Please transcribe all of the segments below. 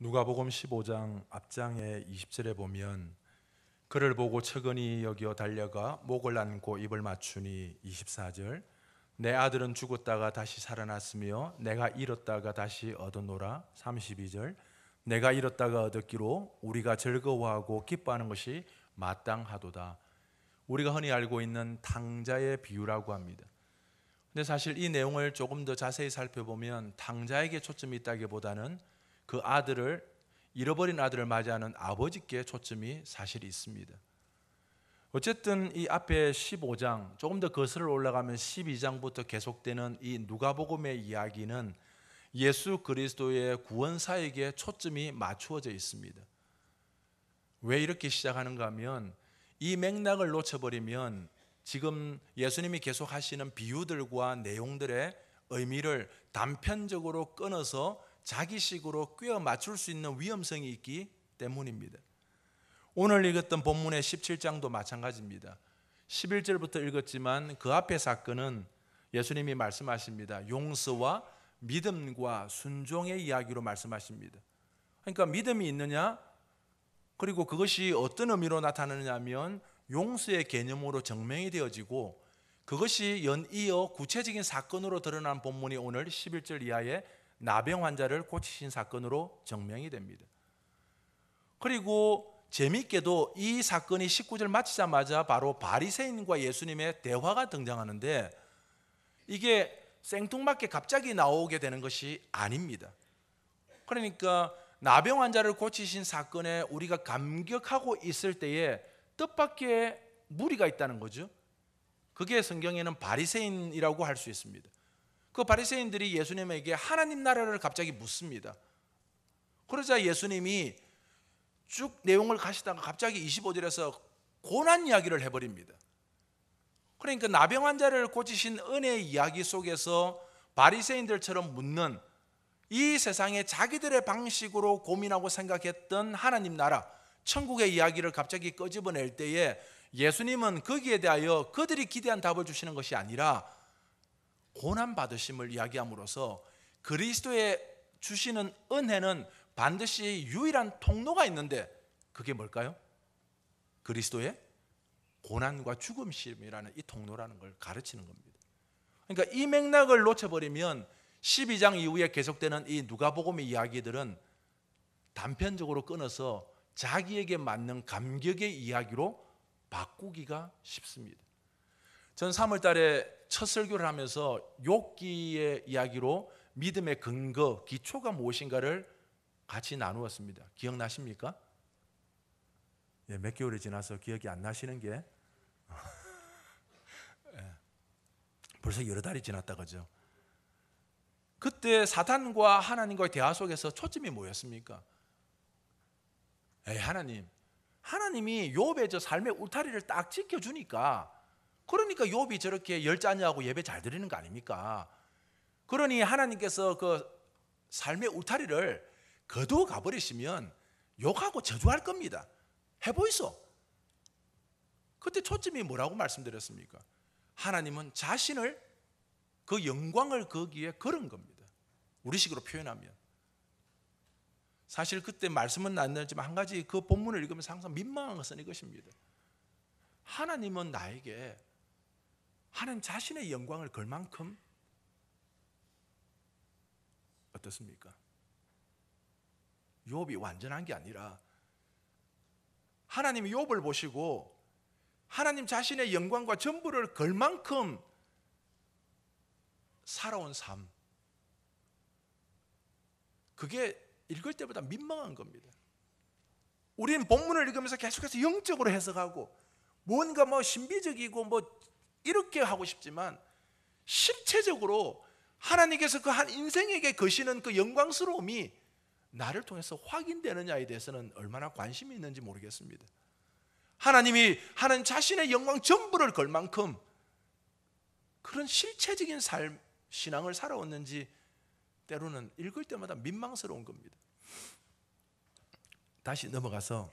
누가복음 15장 앞장의 20절에 보면 그를 보고 측은히 여기어 달려가 목을 안고 입을 맞추니 24절 내 아들은 죽었다가 다시 살아났으며 내가 잃었다가 다시 얻어노라 32절 내가 잃었다가 얻었기로 우리가 즐거워하고 기뻐하는 것이 마땅하도다 우리가 흔히 알고 있는 당자의 비유라고 합니다 근데 사실 이 내용을 조금 더 자세히 살펴보면 당자에게 초점이 있다기보다는 그 아들을 잃어버린 아들을 맞이하는 아버지께 초점이 사실 있습니다. 어쨌든 이 앞에 15장 조금 더 거슬러 올라가면 12장부터 계속되는 이 누가복음의 이야기는 예수 그리스도의 구원 사역에 초점이 맞추어져 있습니다. 왜 이렇게 시작하는가 하면 이 맥락을 놓쳐버리면 지금 예수님이 계속 하시는 비유들과 내용들의 의미를 단편적으로 끊어서 자기식으로 꿰어 맞출 수 있는 위험성이 있기 때문입니다. 오늘 읽었던 본문의 17장도 마찬가지입니다. 11절부터 읽었지만 그 앞의 사건은 예수님이 말씀하십니다. 용서와 믿음과 순종의 이야기로 말씀하십니다. 그러니까 믿음이 있느냐? 그리고 그것이 어떤 의미로 나타나느냐면 용서의 개념으로 증명이 되어지고 그것이 연이어 구체적인 사건으로 드러난 본문이 오늘 11절 이하의 나병 환자를 고치신 사건으로 증명이 됩니다. 그리고 재미있게도 이 사건이 19절 마치자마자 바로 바리새인과 예수님의 대화가 등장하는데 이게 생뚱맞게 갑자기 나오게 되는 것이 아닙니다. 그러니까 나병 환자를 고치신 사건에 우리가 감격하고 있을 때에 뜻밖의 무리가 있다는 거죠. 그게 성경에는 바리새인이라고 할 수 있습니다. 그 바리새인들이 예수님에게 하나님 나라를 갑자기 묻습니다. 그러자 예수님이 쭉 내용을 가시다가 갑자기 25절에서 고난 이야기를 해버립니다. 그러니까 나병 환자를 고치신 은혜의 이야기 속에서 바리새인들처럼 묻는 이 세상에 자기들의 방식으로 고민하고 생각했던 하나님 나라, 천국의 이야기를 갑자기 꺼집어낼 때에 예수님은 거기에 대하여 그들이 기대한 답을 주시는 것이 아니라 고난 받으심을 이야기함으로써 그리스도의 주시는 은혜는 반드시 유일한 통로가 있는데 그게 뭘까요? 그리스도의 고난과 죽음심이라는 이 통로라는 걸 가르치는 겁니다. 그러니까 이 맥락을 놓쳐버리면 12장 이후에 계속되는 이 누가복음의 이야기들은 단편적으로 끊어서 자기에게 맞는 감격의 이야기로 바꾸기가 쉽습니다. 전 3월 달에 첫 설교를 하면서 욕기의 이야기로 믿음의 근거, 기초가 무엇인가를 같이 나누었습니다. 기억나십니까? 예, 몇 개월이 지나서 기억이 안 나시는 게 예, 벌써 여러 달이 지났다 그죠? 그때 사탄과 하나님과의 대화 속에서 초점이 뭐였습니까? 에 하나님, 하나님이 욥의 저 삶의 울타리를 딱 지켜주니까 그러니까 욥이 저렇게 열자냐고 예배 잘 드리는 거 아닙니까? 그러니 하나님께서 그 삶의 울타리를 거두어 가버리시면 욕하고 저주할 겁니다. 해보이소. 그때 초점이 뭐라고 말씀드렸습니까? 하나님은 자신을 그 영광을 거기에 걸은 겁니다. 우리식으로 표현하면. 사실 그때 말씀은 안 나지만 한 가지 그 본문을 읽으면서 항상 민망한 것은 이것입니다. 하나님은 나에게 하는 나 자신의 영광을 걸 만큼 어떻습니까? 욥이 완전한 게 아니라 하나님이 욥을 보시고 하나님 자신의 영광과 전부를 걸 만큼 살아온 삶 그게 읽을 때보다 민망한 겁니다. 우리는 본문을 읽으면서 계속해서 영적으로 해석하고 뭔가 뭐 신비적이고 뭐 이렇게 하고 싶지만 실체적으로 하나님께서 그 한 인생에게 거시는 그 영광스러움이 나를 통해서 확인되느냐에 대해서는 얼마나 관심이 있는지 모르겠습니다. 하나님이 하나 자신의 영광 전부를 걸 만큼 그런 실체적인 삶, 신앙을 살아왔는지 때로는 읽을 때마다 민망스러운 겁니다. 다시 넘어가서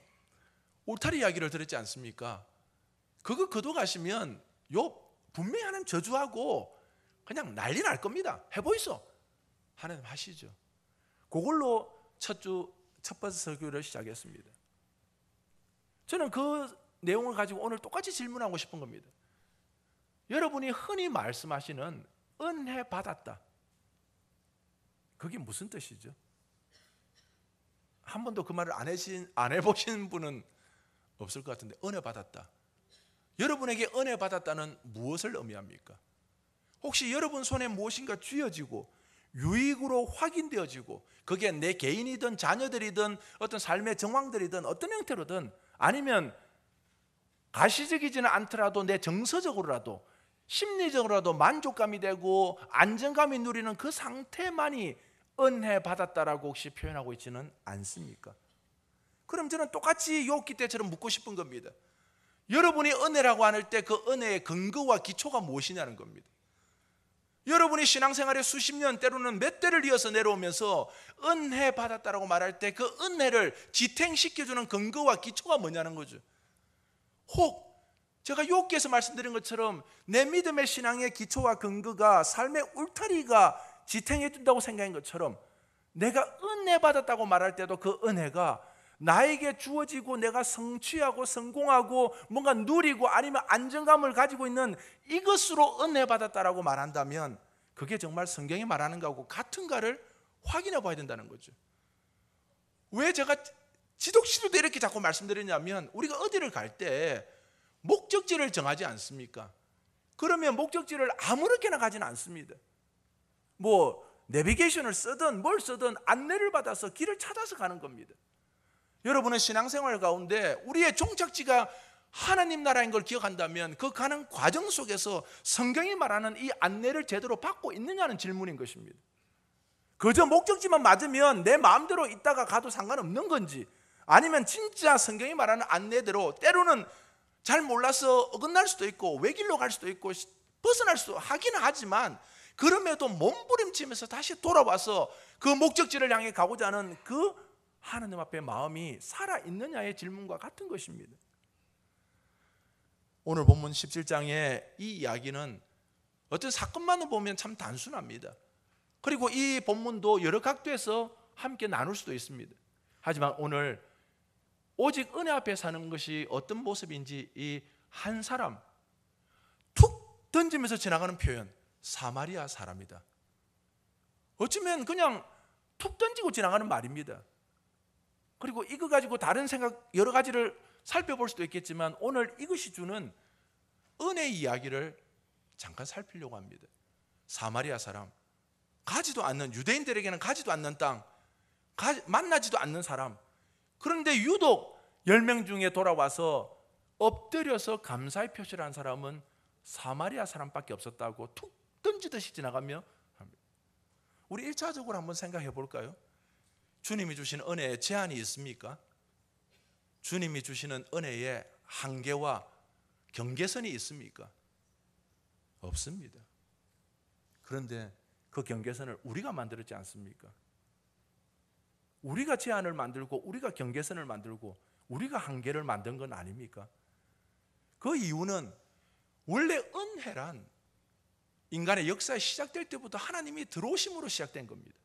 울타리 이야기를 들었지 않습니까? 그거 거둬 가시면 욥 분명히 하나님 저주하고 그냥 난리 날 겁니다. 해보이소. 하나님 하시죠. 그걸로 첫 주, 첫 번째 설교를 시작했습니다. 저는 그 내용을 가지고 오늘 똑같이 질문하고 싶은 겁니다. 여러분이 흔히 말씀하시는 은혜 받았다. 그게 무슨 뜻이죠? 한 번도 그 말을 안, 해신, 안 해보신 분은 없을 것 같은데 은혜 받았다. 여러분에게 은혜 받았다는 무엇을 의미합니까? 혹시 여러분 손에 무엇인가 쥐어지고 유익으로 확인되어지고 그게 내 개인이든 자녀들이든 어떤 삶의 정황들이든 어떤 형태로든 아니면 가시적이지는 않더라도 내 정서적으로라도 심리적으로라도 만족감이 되고 안정감이 누리는 그 상태만이 은혜 받았다라고 혹시 표현하고 있지는 않습니까? 그럼 저는 똑같이 욕기 때처럼 묻고 싶은 겁니다. 여러분이 은혜라고 할 때 그 은혜의 근거와 기초가 무엇이냐는 겁니다. 여러분이 신앙생활에 수십 년 때로는 몇 대를 이어서 내려오면서 은혜 받았다라고 말할 때 그 은혜를 지탱시켜주는 근거와 기초가 뭐냐는 거죠. 혹 제가 욕기에서 말씀드린 것처럼 내 믿음의 신앙의 기초와 근거가 삶의 울타리가 지탱해 준다고 생각한 것처럼 내가 은혜 받았다고 말할 때도 그 은혜가 나에게 주어지고 내가 성취하고 성공하고 뭔가 누리고 아니면 안정감을 가지고 있는 이것으로 은혜 받았다라고 말한다면 그게 정말 성경이 말하는 거하고 같은가를 확인해 봐야 된다는 거죠. 왜 제가 지독시도 때 이렇게 자꾸 말씀드리냐면 우리가 어디를 갈 때 목적지를 정하지 않습니까? 그러면 목적지를 아무렇게나 가지는 않습니다. 뭐 내비게이션을 쓰든 뭘 쓰든 안내를 받아서 길을 찾아서 가는 겁니다. 여러분의 신앙생활 가운데 우리의 종착지가 하나님 나라인 걸 기억한다면 그 가는 과정 속에서 성경이 말하는 이 안내를 제대로 받고 있느냐는 질문인 것입니다. 그저 목적지만 맞으면 내 마음대로 있다가 가도 상관없는 건지 아니면 진짜 성경이 말하는 안내대로 때로는 잘 몰라서 어긋날 수도 있고 외길로 갈 수도 있고 벗어날 수도 하기 하지만 그럼에도 몸부림치면서 다시 돌아와서 그 목적지를 향해 가고자 하는 그 하나님 앞에 마음이 살아 있느냐의 질문과 같은 것입니다. 오늘 본문 17장의 이 이야기는 어떤 사건만을 보면 참 단순합니다. 그리고 이 본문도 여러 각도에서 함께 나눌 수도 있습니다. 하지만 오늘 오직 은혜 앞에 사는 것이 어떤 모습인지 이 한 사람 툭 던지면서 지나가는 표현 사마리아 사람이다. 어쩌면 그냥 툭 던지고 지나가는 말입니다. 그리고 이거 가지고 다른 생각 여러 가지를 살펴볼 수도 있겠지만 오늘 이것이 주는 은혜 이야기를 잠깐 살피려고 합니다. 사마리아 사람, 가지도 않는 유대인들에게는 가지도 않는 땅, 만나지도 않는 사람. 그런데 유독 10명 중에 돌아와서 엎드려서 감사의 표시를 한 사람은 사마리아 사람밖에 없었다고 툭 던지듯이 지나가며 합니다. 우리 1차적으로 한번 생각해 볼까요? 주님이 주신 은혜에 제한이 있습니까? 주님이 주시는 은혜에 한계와 경계선이 있습니까? 없습니다. 그런데 그 경계선을 우리가 만들었지 않습니까? 우리가 제한을 만들고 우리가 경계선을 만들고 우리가 한계를 만든 건 아닙니까? 그 이유는 원래 은혜란 인간의 역사에 시작될 때부터 하나님이 들어오심으로 시작된 겁니다.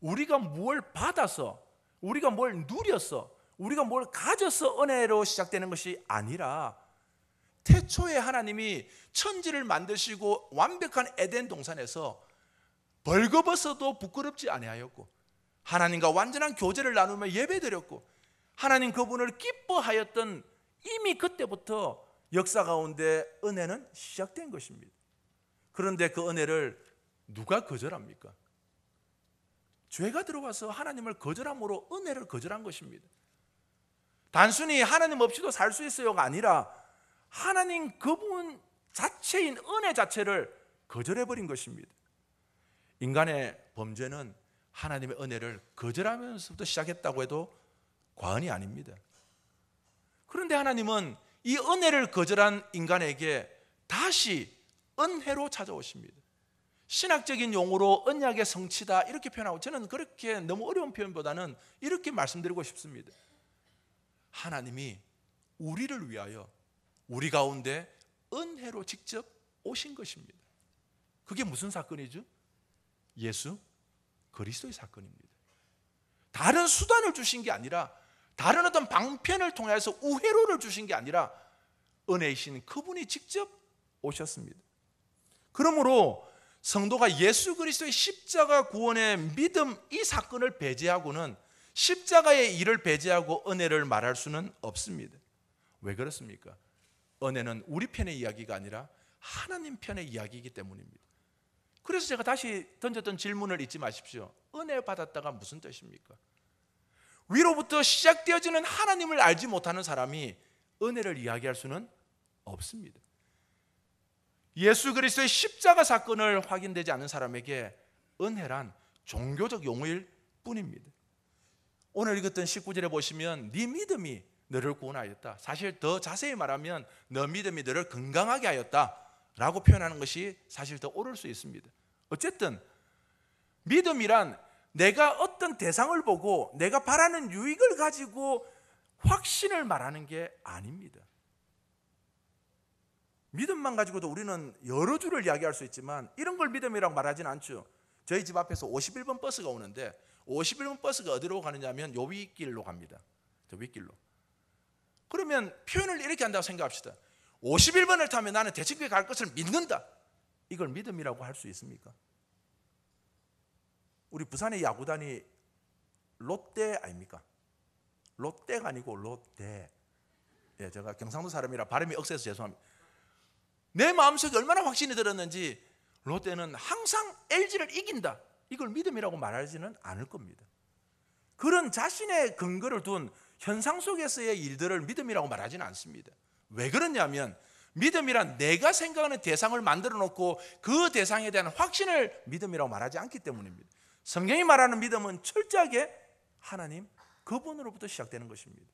우리가 뭘 받아서, 우리가 뭘누렸어 우리가 뭘 가져서 은혜로 시작되는 것이 아니라 태초에 하나님이 천지를 만드시고 완벽한 에덴 동산에서 벌거벗어도 부끄럽지 아니하였고 하나님과 완전한 교제를 나누며 예배드렸고 하나님 그분을 기뻐하였던 이미 그때부터 역사 가운데 은혜는 시작된 것입니다. 그런데 그 은혜를 누가 거절합니까? 죄가 들어와서 하나님을 거절함으로 은혜를 거절한 것입니다. 단순히 하나님 없이도 살 수 있어요가 아니라 하나님 그분 자체인 은혜 자체를 거절해버린 것입니다. 인간의 범죄는 하나님의 은혜를 거절하면서부터 시작했다고 해도 과언이 아닙니다. 그런데 하나님은 이 은혜를 거절한 인간에게 다시 은혜로 찾아오십니다. 신학적인 용어로 언약의 성취다 이렇게 표현하고 저는 그렇게 너무 어려운 표현보다는 이렇게 말씀드리고 싶습니다. 하나님이 우리를 위하여 우리 가운데 은혜로 직접 오신 것입니다. 그게 무슨 사건이죠? 예수 그리스도의 사건입니다. 다른 수단을 주신 게 아니라 다른 어떤 방편을 통해서 우회로를 주신 게 아니라 은혜이신 그분이 직접 오셨습니다. 그러므로 성도가 예수 그리스도의 십자가 구원의 믿음 이 사건을 배제하고는 십자가의 일을 배제하고 은혜를 말할 수는 없습니다. 왜 그렇습니까? 은혜는 우리 편의 이야기가 아니라 하나님 편의 이야기이기 때문입니다. 그래서 제가 다시 던졌던 질문을 잊지 마십시오. 은혜 받았다가 무슨 뜻입니까? 위로부터 시작되어지는 하나님을 알지 못하는 사람이 은혜를 이야기할 수는 없습니다. 예수 그리스도의 십자가 사건을 확인되지 않은 사람에게 은혜란 종교적 용어일 뿐입니다. 오늘 읽었던 19절에 보시면 네 믿음이 너를 구원하였다. 사실 더 자세히 말하면 너 믿음이 너를 건강하게 하였다라고 표현하는 것이 사실 더 옳을 수 있습니다. 어쨌든 믿음이란 내가 어떤 대상을 보고 내가 바라는 유익을 가지고 확신을 말하는 게 아닙니다. 믿음만 가지고도 우리는 여러 줄을 이야기할 수 있지만 이런 걸 믿음이라고 말하진 않죠. 저희 집 앞에서 51번 버스가 오는데 51번 버스가 어디로 가느냐면 요위길로 갑니다. 저 윗길로. 그러면 표현을 이렇게 한다고 생각합시다. 51번을 타면 나는 대책교회 갈 것을 믿는다. 이걸 믿음이라고 할 수 있습니까? 우리 부산의 야구단이 롯데 아닙니까? 롯데가 아니고 롯데. 예, 제가 경상도 사람이라 발음이 억세서 죄송합니다. 내 마음속에 얼마나 확신이 들었는지 롯데는 항상 LG를 이긴다. 이걸 믿음이라고 말하지는 않을 겁니다. 그런 자신의 근거를 둔 현상 속에서의 일들을 믿음이라고 말하지는 않습니다. 왜 그러냐면 믿음이란 내가 생각하는 대상을 만들어 놓고 그 대상에 대한 확신을 믿음이라고 말하지 않기 때문입니다. 성경이 말하는 믿음은 철저하게 하나님 그분으로부터 시작되는 것입니다.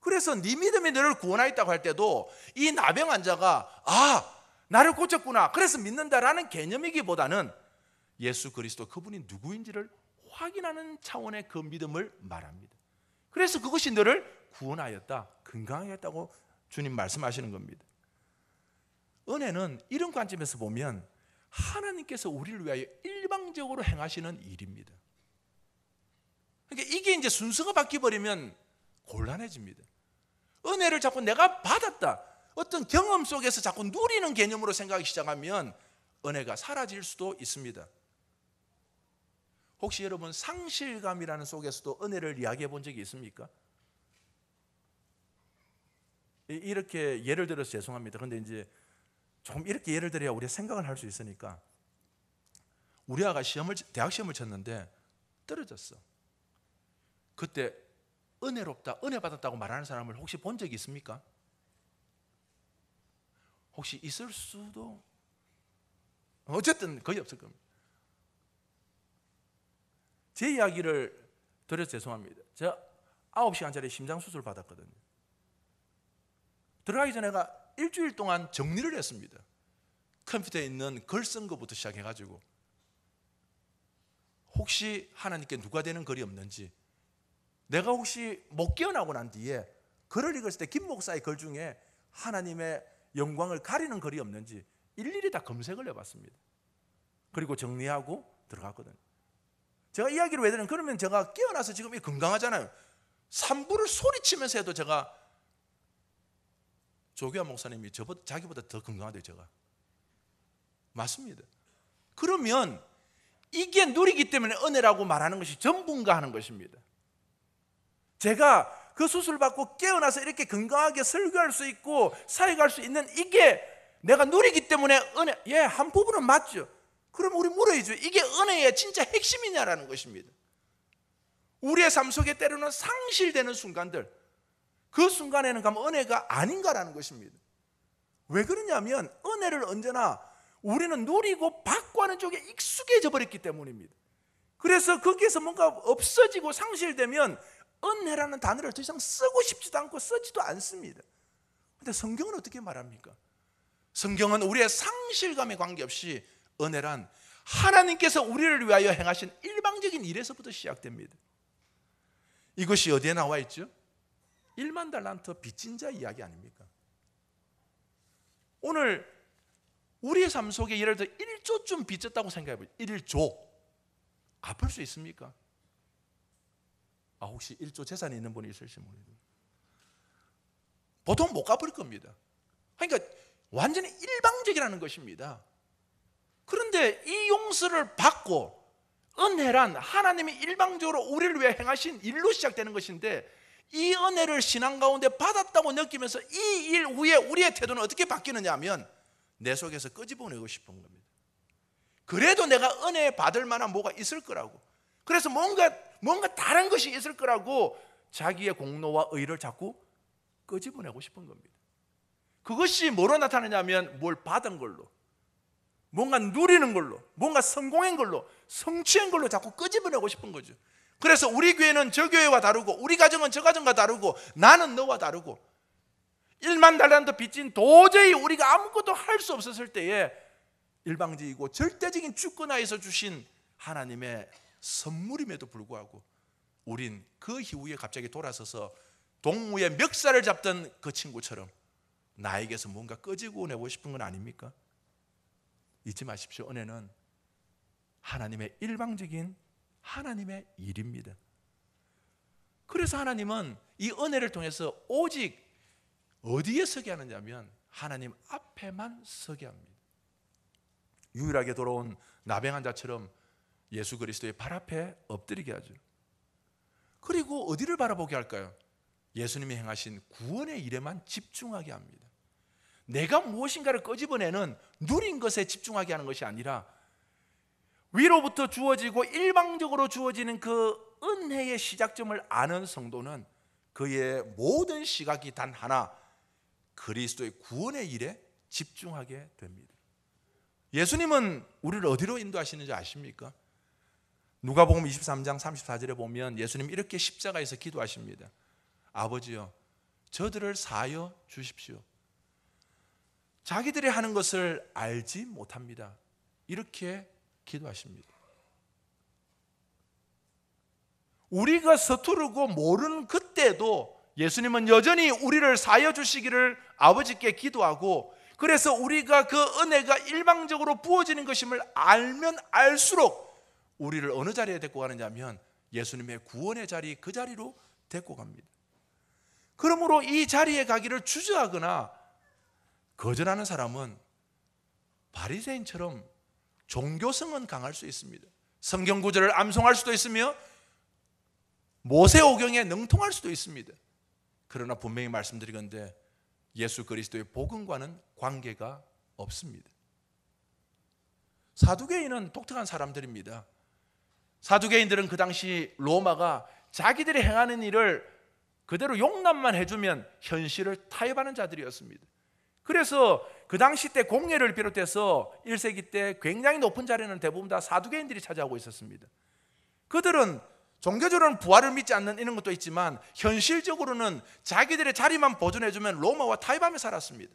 그래서 네 믿음이 너를 구원하였다고 할 때도 이 나병 환자가 아 나를 고쳤구나 그래서 믿는다라는 개념이기보다는 예수 그리스도 그분이 누구인지를 확인하는 차원의 그 믿음을 말합니다. 그래서 그것이 너를 구원하였다, 건강하였다고 주님 말씀하시는 겁니다. 은혜는 이런 관점에서 보면 하나님께서 우리를 위하여 일방적으로 행하시는 일입니다. 그러니까 이게 이제 순서가 바뀌어버리면 곤란해집니다. 은혜를 자꾸 내가 받았다. 어떤 경험 속에서 자꾸 누리는 개념으로 생각하기 시작하면 은혜가 사라질 수도 있습니다. 혹시 여러분 상실감이라는 속에서도 은혜를 이야기해 본 적이 있습니까? 이렇게 예를 들어서 죄송합니다. 근데 이제 좀 이렇게 예를 들어야 우리가 생각을 할 수 있으니까 우리 아가 시험을 대학 시험을 쳤는데 떨어졌어. 그때 은혜롭다, 은혜 받았다고 말하는 사람을 혹시 본 적이 있습니까? 혹시 있을 수도? 어쨌든 거의 없을 겁니다. 제 이야기를 드려서 죄송합니다. 제가 9시간짜리 심장수술 받았거든요. 들어가기 전에가 일주일 동안 정리를 했습니다. 컴퓨터에 있는 글쓴 것부터 시작해가지고 혹시 하나님께 누가 되는 글이 없는지 내가 혹시 못 깨어나고 난 뒤에 글을 읽을때 김 목사의 글 중에 하나님의 영광을 가리는 글이 없는지 일일이 다 검색을 해봤습니다. 그리고 정리하고 들어갔거든요. 제가 이야기를 왜 드리냐면 그러면 제가 깨어나서 지금 이 건강하잖아요. 산부를 소리치면서 해도 제가 조교한 목사님이 저보다 자기보다 더 건강하대요, 제가. 맞습니다. 그러면 이게 누리기 때문에 은혜라고 말하는 것이 전부인가 하는 것입니다. 제가 그 수술 받고 깨어나서 이렇게 건강하게 설교할 수 있고 사역할 수 있는 이게 내가 누리기 때문에 은혜 예, 한 부분은 맞죠. 그럼 우리 물어야죠. 이게 은혜의 진짜 핵심이냐라는 것입니다. 우리의 삶 속에 때로는 상실되는 순간들 그 순간에는 가면 은혜가 아닌가라는 것입니다. 왜 그러냐면 은혜를 언제나 우리는 누리고 받고 하는 쪽에 익숙해져 버렸기 때문입니다. 그래서 거기에서 뭔가 없어지고 상실되면 은혜라는 단어를 더 이상 쓰고 싶지도 않고 쓰지도 않습니다. 근데 성경은 어떻게 말합니까? 성경은 우리의 상실감에 관계없이 은혜란 하나님께서 우리를 위하여 행하신 일방적인 일에서부터 시작됩니다. 이것이 어디에 나와 있죠? 1만 달란트 빚진 자 이야기 아닙니까? 오늘 우리의 삶 속에 예를 들어 1조쯤 빚졌다고 생각해 보죠. 1조. 갚을 수 있습니까? 아, 혹시 1조 재산이 있는 분이 있을지 모르겠 보통 못 갚을 겁니다. 그러니까 완전히 일방적이라는 것입니다. 그런데 이 용서를 받고 은혜란 하나님이 일방적으로 우리를 위해 행하신 일로 시작되는 것인데 이 은혜를 신앙 가운데 받았다고 느끼면서 이 일 후에 우리의 태도는 어떻게 바뀌느냐 하면 내 속에서 끄집어내고 싶은 겁니다. 그래도 내가 은혜 받을 만한 뭐가 있을 거라고. 그래서 뭔가 뭔가 다른 것이 있을 거라고 자기의 공로와 의를 자꾸 끄집어내고 싶은 겁니다. 그것이 뭐로 나타나냐면 뭘 받은 걸로, 뭔가 누리는 걸로, 뭔가 성공한 걸로, 성취한 걸로 자꾸 끄집어내고 싶은 거죠. 그래서 우리 교회는 저 교회와 다르고, 우리 가정은 저 가정과 다르고, 나는 너와 다르고, 1만 달란트 빚진 도저히 우리가 아무것도 할 수 없었을 때에 일방지이고 절대적인 주권하에서 주신 하나님의 선물임에도 불구하고 우린 그 이후에 갑자기 돌아서서 동무의 멱살을 잡던 그 친구처럼 나에게서 뭔가 꺼지고 내고 싶은 건 아닙니까? 잊지 마십시오. 은혜는 하나님의 일방적인 하나님의 일입니다. 그래서 하나님은 이 은혜를 통해서 오직 어디에 서게 하느냐면 하나님 앞에만 서게 합니다. 유일하게 돌아온 나병환자처럼 예수 그리스도의 발 앞에 엎드리게 하죠. 그리고 어디를 바라보게 할까요? 예수님이 행하신 구원의 일에만 집중하게 합니다. 내가 무엇인가를 꺼집어내는 누린 것에 집중하게 하는 것이 아니라 위로부터 주어지고 일방적으로 주어지는 그 은혜의 시작점을 아는 성도는 그의 모든 시각이 단 하나 그리스도의 구원의 일에 집중하게 됩니다. 예수님은 우리를 어디로 인도하시는지 아십니까? 누가복음 23장 34절에 보면 예수님 이렇게 십자가에서 기도하십니다. 아버지여 저들을 사여 주십시오. 자기들이 하는 것을 알지 못합니다. 이렇게 기도하십니다. 우리가 서투르고 모르는 그때도 예수님은 여전히 우리를 사여 주시기를 아버지께 기도하고 그래서 우리가 그 은혜가 일방적으로 부어지는 것임을 알면 알수록 우리를 어느 자리에 데리고 가느냐 하면 예수님의 구원의 자리 그 자리로 데리고 갑니다. 그러므로 이 자리에 가기를 주저하거나 거절하는 사람은 바리새인처럼 종교성은 강할 수 있습니다. 성경 구절을 암송할 수도 있으며 모세 오경에 능통할 수도 있습니다. 그러나 분명히 말씀드리건데 예수 그리스도의 복음과는 관계가 없습니다. 사두개인은 독특한 사람들입니다. 사두개인들은 그 당시 로마가 자기들이 행하는 일을 그대로 용납만 해주면 현실을 타협하는 자들이었습니다. 그래서 그 당시 때 공예를 비롯해서 1세기 때 굉장히 높은 자리는 대부분 다 사두개인들이 차지하고 있었습니다. 그들은 종교적으로는 부활을 믿지 않는 이런 것도 있지만 현실적으로는 자기들의 자리만 보존해주면 로마와 타협하며 살았습니다.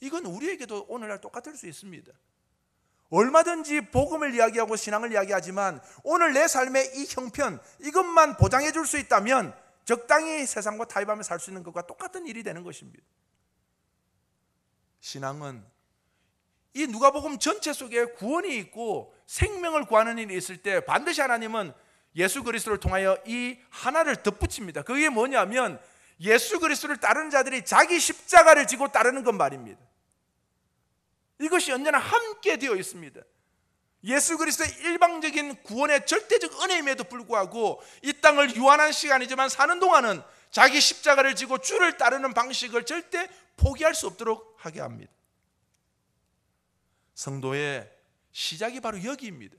이건 우리에게도 오늘날 똑같을 수 있습니다. 얼마든지 복음을 이야기하고 신앙을 이야기하지만 오늘 내 삶의 이 형편 이것만 보장해 줄 수 있다면 적당히 세상과 타협하며 살 수 있는 것과 똑같은 일이 되는 것입니다. 신앙은 이 누가복음 전체 속에 구원이 있고 생명을 구하는 일이 있을 때 반드시 하나님은 예수 그리스도를 통하여 이 하나를 덧붙입니다. 그게 뭐냐면 예수 그리스도를 따르는 자들이 자기 십자가를 지고 따르는 것 말입니다. 이것이 언제나 함께 되어 있습니다. 예수 그리스도의 일방적인 구원의 절대적 은혜임에도 불구하고 이 땅을 유한한 시간이지만 사는 동안은 자기 십자가를 지고 주를 따르는 방식을 절대 포기할 수 없도록 하게 합니다. 성도의 시작이 바로 여기입니다.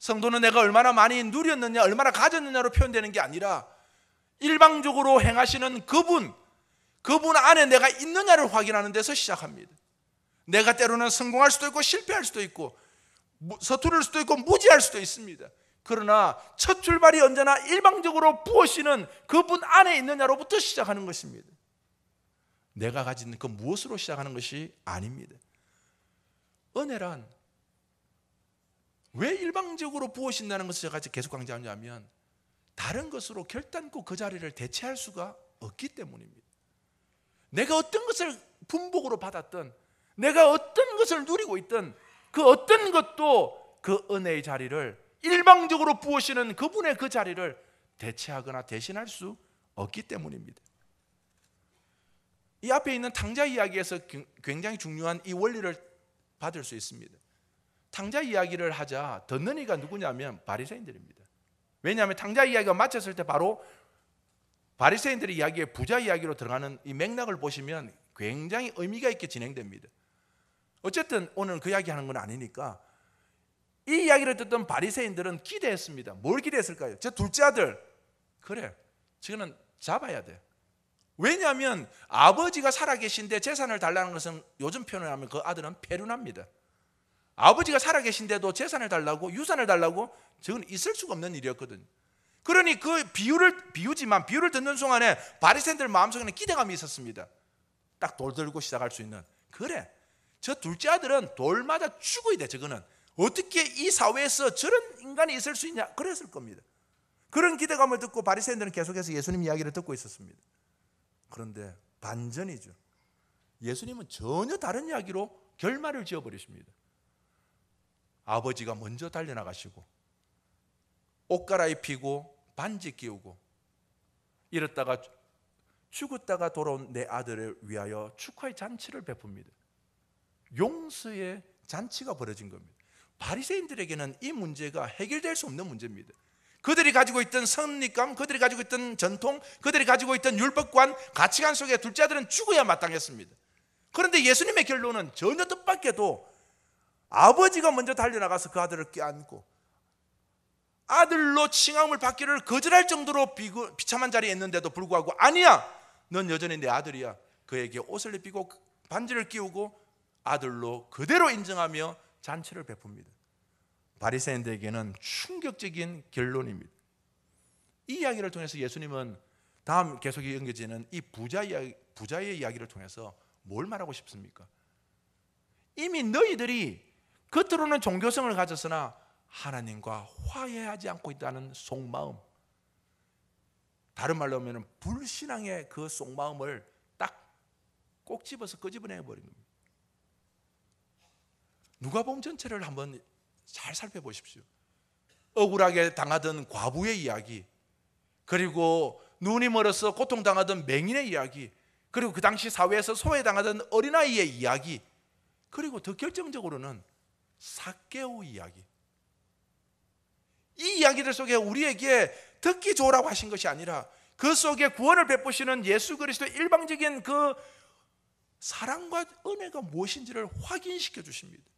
성도는 내가 얼마나 많이 누렸느냐, 얼마나 가졌느냐로 표현되는 게 아니라 일방적으로 행하시는 그분, 그분 안에 내가 있느냐를 확인하는 데서 시작합니다. 내가 때로는 성공할 수도 있고 실패할 수도 있고 서투를 수도 있고 무지할 수도 있습니다. 그러나 첫 출발이 언제나 일방적으로 부어시는 그분 안에 있느냐로부터 시작하는 것입니다. 내가 가진 그 무엇으로 시작하는 것이 아닙니다. 은혜란 왜 일방적으로 부어신다는 것을 제가 계속 강조하냐면 다른 것으로 결단코 그 자리를 대체할 수가 없기 때문입니다. 내가 어떤 것을 분복으로 받았던 내가 어떤 것을 누리고 있든 그 어떤 것도 그 은혜의 자리를 일방적으로 부으시는 그분의 그 자리를 대체하거나 대신할 수 없기 때문입니다. 이 앞에 있는 당자 이야기에서 굉장히 중요한 이 원리를 받을 수 있습니다. 당자 이야기를 하자 듣는 이가 누구냐면 바리새인들입니다. 왜냐하면 당자 이야기가 마쳤을 때 바로 바리새인들의 이야기에 부자 이야기로 들어가는 이 맥락을 보시면 굉장히 의미가 있게 진행됩니다. 어쨌든 오늘 그 이야기 하는 건 아니니까 이 이야기를 듣던 바리새인들은 기대했습니다. 뭘 기대했을까요? 저 둘째 아들 그래 지금은 잡아야 돼. 왜냐하면 아버지가 살아계신데 재산을 달라는 것은 요즘 표현을 하면 그 아들은 배륜합니다 아버지가 살아계신데도 재산을 달라고 유산을 달라고 저건 있을 수가 없는 일이었거든요. 그러니 그 비유를 비유지만 비유를 듣는 순간에 바리새인들 마음속에는 기대감이 있었습니다. 딱 돌들고 시작할 수 있는 그래 저 둘째 아들은 돌마다 죽어야 돼, 저거는. 어떻게 이 사회에서 저런 인간이 있을 수 있냐? 그랬을 겁니다. 그런 기대감을 듣고 바리새인들은 계속해서 예수님 이야기를 듣고 있었습니다. 그런데 반전이죠. 예수님은 전혀 다른 이야기로 결말을 지어 버리십니다. 아버지가 먼저 달려나가시고 옷 갈아입히고 반지 끼우고 이랬다가 죽었다가 돌아온 내 아들을 위하여 축하의 잔치를 베풉니다. 용서의 잔치가 벌어진 겁니다. 바리새인들에게는 이 문제가 해결될 수 없는 문제입니다. 그들이 가지고 있던 선입감, 그들이 가지고 있던 전통, 그들이 가지고 있던 율법관, 가치관 속에 둘째 들은 죽어야 마땅했습니다. 그런데 예수님의 결론은 전혀 뜻밖에도 아버지가 먼저 달려나가서 그 아들을 껴안고 아들로 칭함을 받기를 거절할 정도로 비구, 비참한 자리에 있는데도 불구하고 아니야, 넌 여전히 내 아들이야. 그에게 옷을 입히고 반지를 끼우고 아들로 그대로 인정하며 잔치를 베풉니다. 바리새인들에게는 충격적인 결론입니다. 이 이야기를 통해서 예수님은 다음 계속 이어지는 이 부자 이야기, 부자의 이야기를 통해서 뭘 말하고 싶습니까? 이미 너희들이 겉으로는 종교성을 가졌으나 하나님과 화해하지 않고 있다는 속마음. 다른 말로 하면 불신앙의 그 속마음을 딱 꼭 집어서 끄집어내 버린 겁니다. 누가복음 전체를 한번 잘 살펴보십시오. 억울하게 당하던 과부의 이야기, 그리고 눈이 멀어서 고통당하던 맹인의 이야기, 그리고 그 당시 사회에서 소외당하던 어린아이의 이야기, 그리고 더 결정적으로는 사개오 이야기. 이 이야기들 속에 우리에게 듣기 좋으라고 하신 것이 아니라 그 속에 구원을 베푸시는 예수 그리스도의 일방적인 그 사랑과 은혜가 무엇인지를 확인시켜 주십니다.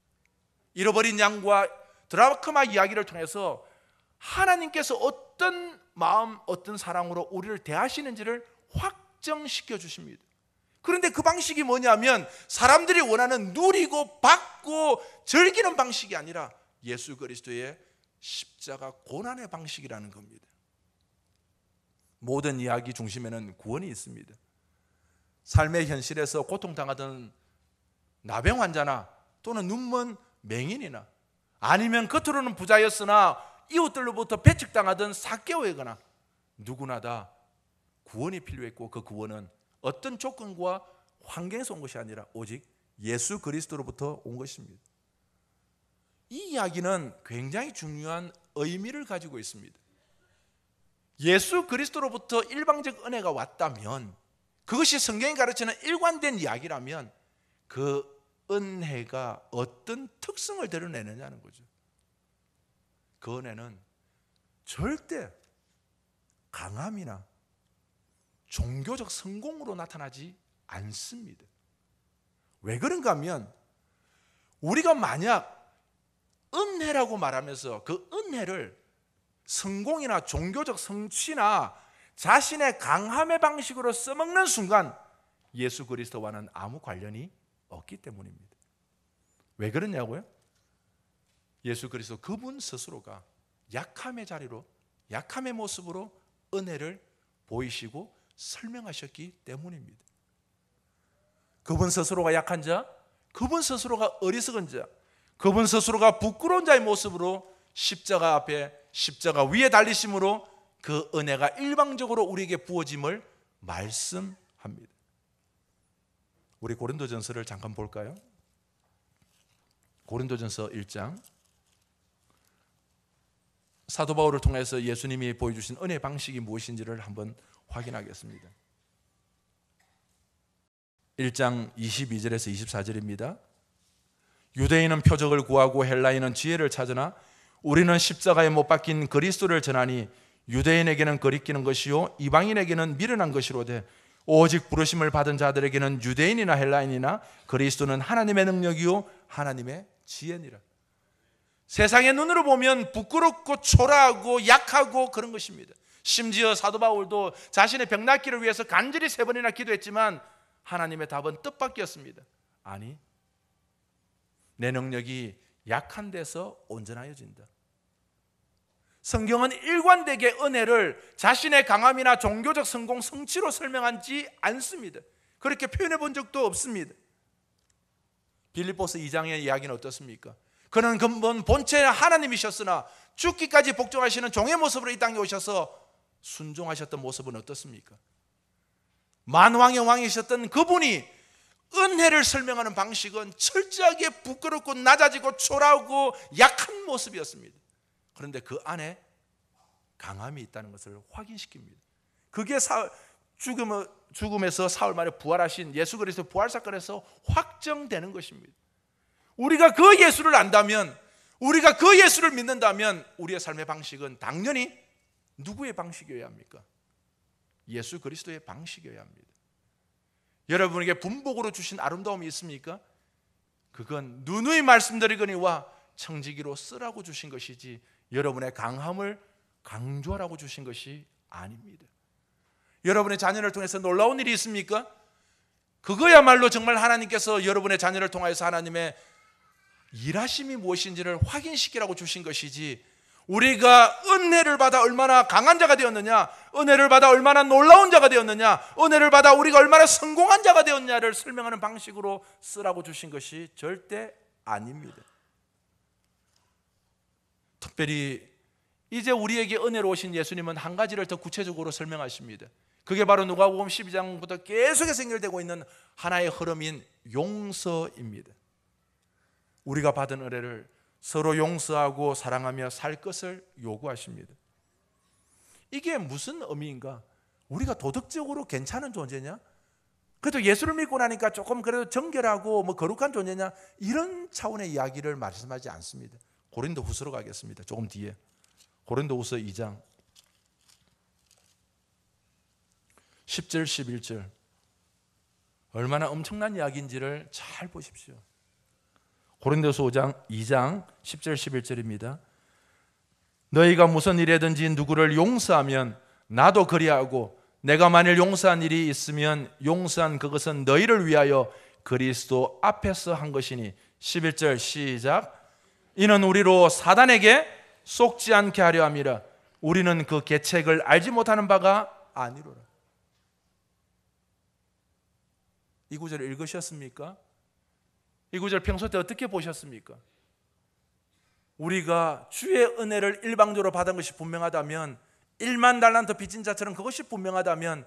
잃어버린 양과 드라마 이야기를 통해서 하나님께서 어떤 마음, 어떤 사랑으로 우리를 대하시는지를 확정시켜 주십니다. 그런데 그 방식이 뭐냐면 사람들이 원하는 누리고 받고 즐기는 방식이 아니라 예수 그리스도의 십자가 고난의 방식이라는 겁니다. 모든 이야기 중심에는 구원이 있습니다. 삶의 현실에서 고통당하던 나병 환자나 또는 눈먼 맹인이나 아니면 겉으로는 부자였으나 이웃들로부터 배척당하던 사개오이거나 누구나 다 구원이 필요했고 그 구원은 어떤 조건과 환경에서 온 것이 아니라 오직 예수 그리스도로부터 온 것입니다. 이 이야기는 굉장히 중요한 의미를 가지고 있습니다. 예수 그리스도로부터 일방적 은혜가 왔다면 그것이 성경이 가르치는 일관된 이야기라면 그 은혜가 어떤 특성을 드러내느냐는 거죠. 그 은혜는 절대 강함이나 종교적 성공으로 나타나지 않습니다. 왜 그런가 하면 우리가 만약 은혜라고 말하면서 그 은혜를 성공이나 종교적 성취나 자신의 강함의 방식으로 써먹는 순간 예수 그리스도와는 아무 관련이 없기 때문입니다. 왜 그러냐고요? 예수 그리스도 그분 스스로가 약함의 자리로 약함의 모습으로 은혜를 보이시고 설명하셨기 때문입니다. 그분 스스로가 약한 자, 그분 스스로가 어리석은 자, 그분 스스로가 부끄러운 자의 모습으로 십자가 앞에 십자가 위에 달리심으로 그 은혜가 일방적으로 우리에게 부어짐을 말씀합니다. 우리 고린도전서를 잠깐 볼까요? 고린도전서 1장 사도 바울을 통해서 예수님이 보여주신 은혜 방식이 무엇인지를 한번 확인하겠습니다. 1장 22절에서 24절입니다. 유대인은 표적을 구하고 헬라인은 지혜를 찾으나 우리는 십자가에 못 박힌 그리스도를 전하니 유대인에게는 거리끼는 것이요 이방인에게는 미련한 것이로되 오직 부르심을 받은 자들에게는 유대인이나 헬라인이나 그리스도는 하나님의 능력이요 하나님의 지혜니라. 세상의 눈으로 보면 부끄럽고 초라하고 약하고 그런 것입니다. 심지어 사도 바울도 자신의 병 낫기를 위해서 간절히 세 번이나 기도했지만 하나님의 답은 뜻밖이었습니다. 아니, 내 능력이 약한 데서 온전하여진다. 성경은 일관되게 은혜를 자신의 강함이나 종교적 성공, 성취로 설명하지 않습니다. 그렇게 표현해 본 적도 없습니다. 빌립보스 2장의 이야기는 어떻습니까? 그는 근본 본체 하나님이셨으나 죽기까지 복종하시는 종의 모습으로 이 땅에 오셔서 순종하셨던 모습은 어떻습니까? 만왕의 왕이셨던 그분이 은혜를 설명하는 방식은 철저하게 부끄럽고 낮아지고 초라하고 약한 모습이었습니다. 그런데 그 안에 강함이 있다는 것을 확인시킵니다. 그게 사, 죽음, 죽음에서 사흘 만에 부활하신 예수 그리스도 부활 사건에서 확정되는 것입니다. 우리가 그 예수를 안다면, 우리가 그 예수를 믿는다면 우리의 삶의 방식은 당연히 누구의 방식이어야 합니까? 예수 그리스도의 방식이어야 합니다. 여러분에게 분복으로 주신 아름다움이 있습니까? 그건 누누이 말씀드리거니와 청지기로 쓰라고 주신 것이지 여러분의 강함을 강조하라고 주신 것이 아닙니다. 여러분의 자녀를 통해서 놀라운 일이 있습니까? 그거야말로 정말 하나님께서 여러분의 자녀를 통하서 하나님의 일하심이 무엇인지를 확인시키라고 주신 것이지 우리가 은혜를 받아 얼마나 강한 자가 되었느냐, 은혜를 받아 얼마나 놀라운 자가 되었느냐, 은혜를 받아 우리가 얼마나 성공한 자가 되었냐를 설명하는 방식으로 쓰라고 주신 것이 절대 아닙니다. 특별히 이제 우리에게 은혜로 오신 예수님은 한 가지를 더 구체적으로 설명하십니다. 그게 바로 누가복음 12장부터 계속해서 연결되고 있는 하나의 흐름인 용서입니다. 우리가 받은 은혜를 서로 용서하고 사랑하며 살 것을 요구하십니다. 이게 무슨 의미인가? 우리가 도덕적으로 괜찮은 존재냐? 그래도 예수를 믿고 나니까 조금 그래도 정결하고 뭐 거룩한 존재냐? 이런 차원의 이야기를 말씀하지 않습니다. 고린도 후서로 가겠습니다. 조금 뒤에. 고린도 후서 2장 10절 11절 얼마나 엄청난 이야기인지를 잘 보십시오. 고린도서 후 5장 2장 10절 11절입니다. 너희가 무슨 일이든지 누구를 용서하면 나도 그리하고 내가 만일 용서한 일이 있으면 용서한 그것은 너희를 위하여 그리스도 앞에서 한 것이니 11절 시작 이는 우리로 사단에게 속지 않게 하려 함이라. 우리는 그 계책을 알지 못하는 바가 아니로라. 이 구절을 읽으셨습니까? 이 구절 평소 때 어떻게 보셨습니까? 우리가 주의 은혜를 일방적으로 받은 것이 분명하다면 1만 달란트 빚진 자처럼 그것이 분명하다면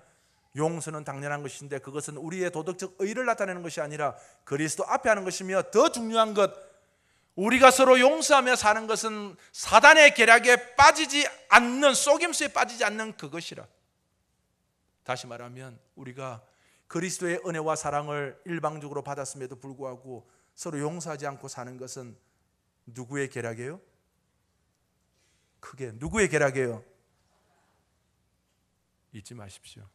용서는 당연한 것인데 그것은 우리의 도덕적 의를 나타내는 것이 아니라 그리스도 앞에 하는 것이며 더 중요한 것 우리가 서로 용서하며 사는 것은 사단의 계략에 빠지지 않는 속임수에 빠지지 않는 그것이라. 다시 말하면 우리가 그리스도의 은혜와 사랑을 일방적으로 받았음에도 불구하고 서로 용서하지 않고 사는 것은 누구의 계략이에요? 크게 누구의 계략이에요? 잊지 마십시오.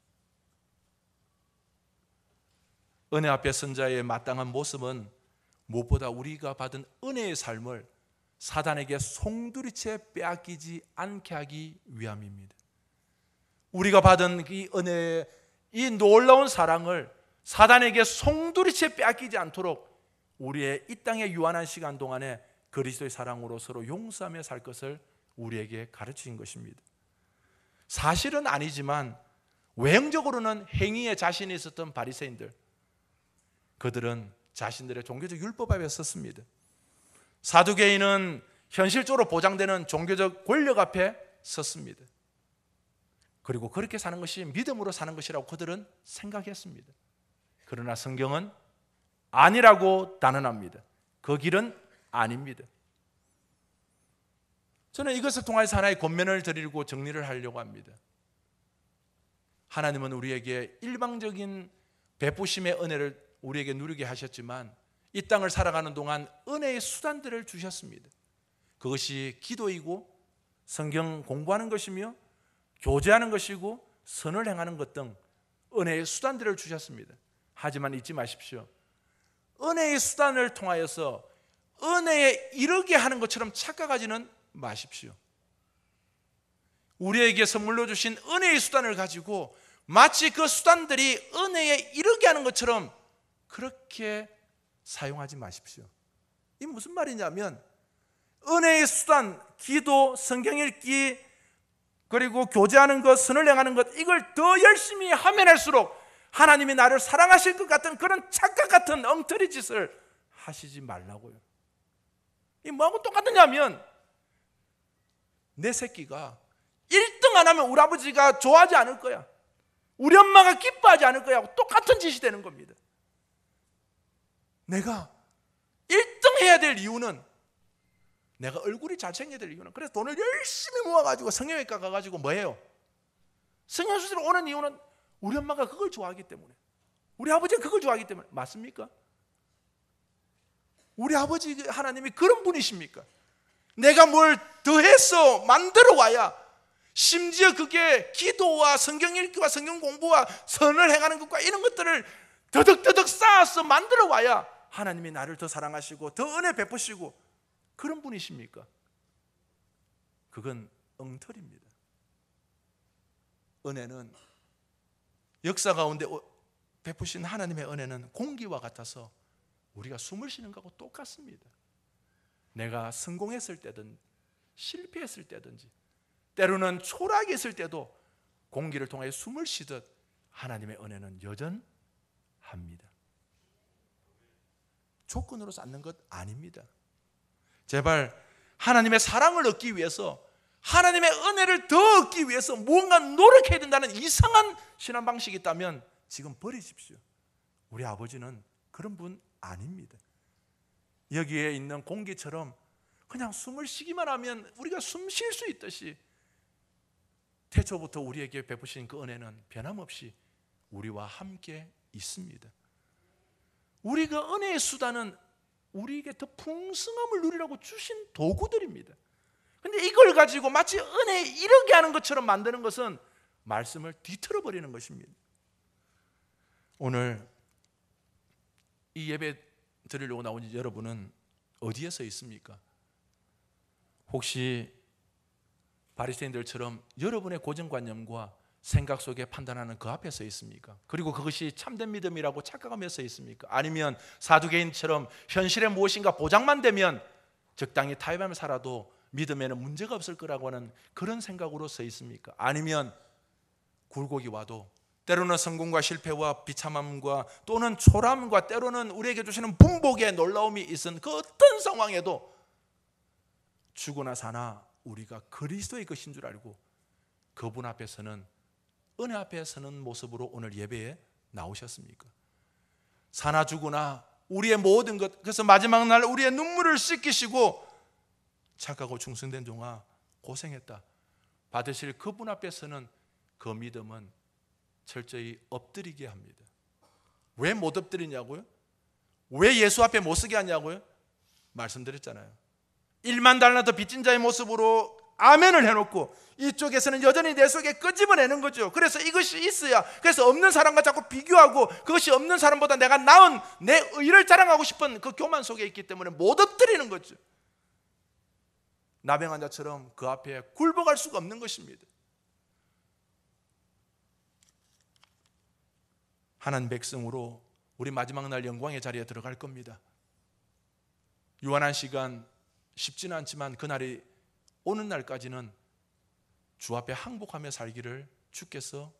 은혜 앞에 선자의 마땅한 모습은 무엇보다 우리가 받은 은혜의 삶을 사단에게 송두리째 빼앗기지 않게 하기 위함입니다. 우리가 받은 이 은혜의 이 놀라운 사랑을 사단에게 송두리째 빼앗기지 않도록 우리의 이 땅에 유한한 시간 동안에 그리스도의 사랑으로 서로 용서하며 살 것을 우리에게 가르치신 것입니다. 사실은 아니지만 외형적으로는 행위에 자신이 있었던 바리새인들 그들은 자신들의 종교적 율법 앞에 섰습니다. 사두개인은 현실적으로 보장되는 종교적 권력 앞에 섰습니다. 그리고 그렇게 사는 것이 믿음으로 사는 것이라고 그들은 생각했습니다. 그러나 성경은 아니라고 단언합니다. 그 길은 아닙니다. 저는 이것을 통해서 하나의 권면을 드리고 정리를 하려고 합니다. 하나님은 우리에게 일방적인 베푸심의 은혜를 우리에게 누리게 하셨지만 이 땅을 살아가는 동안 은혜의 수단들을 주셨습니다. 그것이 기도이고 성경 공부하는 것이며 교제하는 것이고 선을 행하는 것 등 은혜의 수단들을 주셨습니다. 하지만 잊지 마십시오. 은혜의 수단을 통하여서 은혜에 이르게 하는 것처럼 착각하지는 마십시오. 우리에게 선물로 주신 은혜의 수단을 가지고 마치 그 수단들이 은혜에 이르게 하는 것처럼 그렇게 사용하지 마십시오. 이 무슨 말이냐면 은혜의 수단, 기도, 성경 읽기, 그리고 교제하는 것, 선을 행하는 것, 이걸 더 열심히 하면 할수록 하나님이 나를 사랑하실 것 같은 그런 착각 같은 엉터리 짓을 하시지 말라고요. 이 뭐하고 똑같느냐면 내 새끼가 1등 안 하면 우리 아버지가 좋아하지 않을 거야. 우리 엄마가 기뻐하지 않을 거야. 똑같은 짓이 되는 겁니다. 내가 1등 해야 될 이유는 내가 얼굴이 잘생겨야 될 이유는 그래서 돈을 열심히 모아가지고 성형외과 가가지고 뭐해요 성형수술 오는 이유는 우리 엄마가 그걸 좋아하기 때문에 우리 아버지가 그걸 좋아하기 때문에 맞습니까? 우리 아버지 그 하나님이 그런 분이십니까? 내가 뭘 더해서 만들어 와야 심지어 그게 기도와 성경 읽기와 성경 공부와 선을 행하는 것과 이런 것들을 더덕더덕 쌓아서 만들어 와야 하나님이 나를 더 사랑하시고 더 은혜 베푸시고 그런 분이십니까? 그건 엉터리입니다. 은혜는 역사 가운데 베푸신 하나님의 은혜는 공기와 같아서 우리가 숨을 쉬는 거하고 똑같습니다. 내가 성공했을 때든 실패했을 때든지 때로는 초락이 있을 때도 공기를 통해 숨을 쉬듯 하나님의 은혜는 여전합니다. 조건으로 쌓는 것 아닙니다. 제발 하나님의 사랑을 얻기 위해서 하나님의 은혜를 더 얻기 위해서 무가 노력해야 된다는 이상한 신앙 방식이 있다면 지금 버리십시오. 우리 아버지는 그런 분 아닙니다. 여기에 있는 공기처럼 그냥 숨을 쉬기만 하면 우리가 숨 쉴 수 있듯이 태초부터 우리에게 베푸신 그 은혜는 변함없이 우리와 함께 있습니다. 우리가 은혜의 수단은 우리에게 더 풍성함을 누리라고 주신 도구들입니다. 근데 이걸 가지고 마치 은혜 이르게 하는 것처럼 만드는 것은 말씀을 뒤틀어 버리는 것입니다. 오늘 이 예배 드리려고 나온 여러분은 어디에서 있습니까? 혹시 바리새인들처럼 여러분의 고정관념과 생각 속에 판단하는 그 앞에 서 있습니까? 그리고 그것이 참된 믿음이라고 착각하며 서 있습니까? 아니면 사두개인처럼 현실에 무엇인가 보장만 되면 적당히 타협하며 살아도 믿음에는 문제가 없을 거라고 하는 그런 생각으로 서 있습니까? 아니면 굴곡이 와도 때로는 성공과 실패와 비참함과 또는 초람과 때로는 우리에게 주시는 분복의 놀라움이 있은 그 어떤 상황에도 죽으나 사나 우리가 그리스도의 것인 줄 알고 그분 앞에서는 은혜 앞에 서는 모습으로 오늘 예배에 나오셨습니까? 사나 죽으나 우리의 모든 것 그래서 마지막 날 우리의 눈물을 씻기시고 착하고 충성된 종아 고생했다 받으실 그분 앞에서는 그 믿음은 철저히 엎드리게 합니다 왜 못 엎드리냐고요? 왜 예수 앞에 못 서게 하냐고요? 말씀드렸잖아요 1만 달러 더 빚진 자의 모습으로 아멘을 해놓고 이쪽에서는 여전히 내 속에 끄집어내는 거죠. 그래서 이것이 있어야 그래서 없는 사람과 자꾸 비교하고 그것이 없는 사람보다 내가 나은 내 의를 자랑하고 싶은 그 교만 속에 있기 때문에 못 엎드리는 거죠. 나병 환자처럼 그 앞에 굴복할 수가 없는 것입니다. 하나님 백성으로 우리 마지막 날 영광의 자리에 들어갈 겁니다. 유한한 시간 쉽지는 않지만 그날이 오는 날까지는 주 앞에 항복하며 살기를 주께서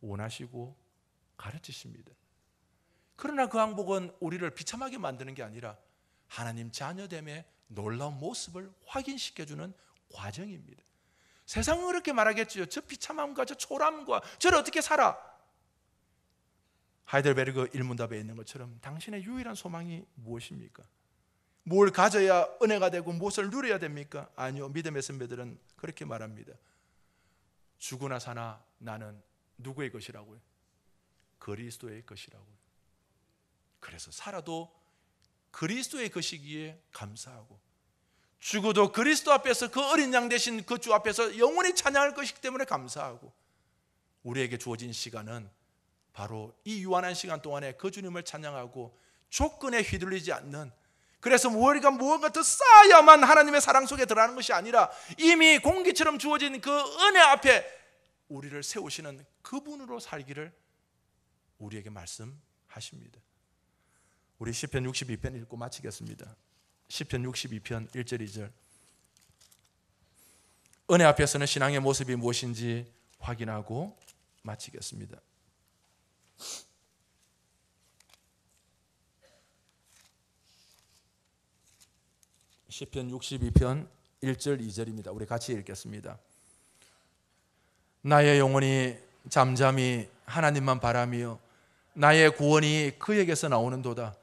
원하시고 가르치십니다. 그러나 그 항복은 우리를 비참하게 만드는 게 아니라 하나님 자녀됨의 놀라운 모습을 확인시켜주는 과정입니다. 세상은 그렇게 말하겠지요. 저 비참함과 저 초람과 저를 어떻게 살아? 하이델베르그 일문답에 있는 것처럼 당신의 유일한 소망이 무엇입니까? 뭘 가져야 은혜가 되고 무엇을 누려야 됩니까? 아니요. 믿음의 선배들은 그렇게 말합니다. 죽으나 사나 나는 누구의 것이라고요? 그리스도의 것이라고요. 그래서 살아도 그리스도의 것이기에 감사하고 죽어도 그리스도 앞에서 그 어린 양 대신 그 주 앞에서 영원히 찬양할 것이기 때문에 감사하고 우리에게 주어진 시간은 바로 이 유한한 시간 동안에 그 주님을 찬양하고 조건에 휘둘리지 않는 그래서 우리가 무언가 더 쌓아야만 하나님의 사랑 속에 들어가는 것이 아니라 이미 공기처럼 주어진 그 은혜 앞에 우리를 세우시는 그분으로 살기를 우리에게 말씀하십니다. 우리 시편 62편 읽고 마치겠습니다. 시편 62편 1절 2절 은혜 앞에서는 신앙의 모습이 무엇인지 확인하고 마치겠습니다. 시편 62편 1절 2절입니다. 우리 같이 읽겠습니다. 나의 영혼이 잠잠히 하나님만 바라며 나의 구원이 그에게서 나오는도다.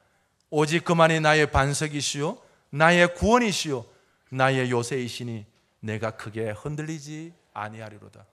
오직 그만이 나의 반석이시요 나의 구원이시요 나의 요새이시니 내가 크게 흔들리지 아니하리로다.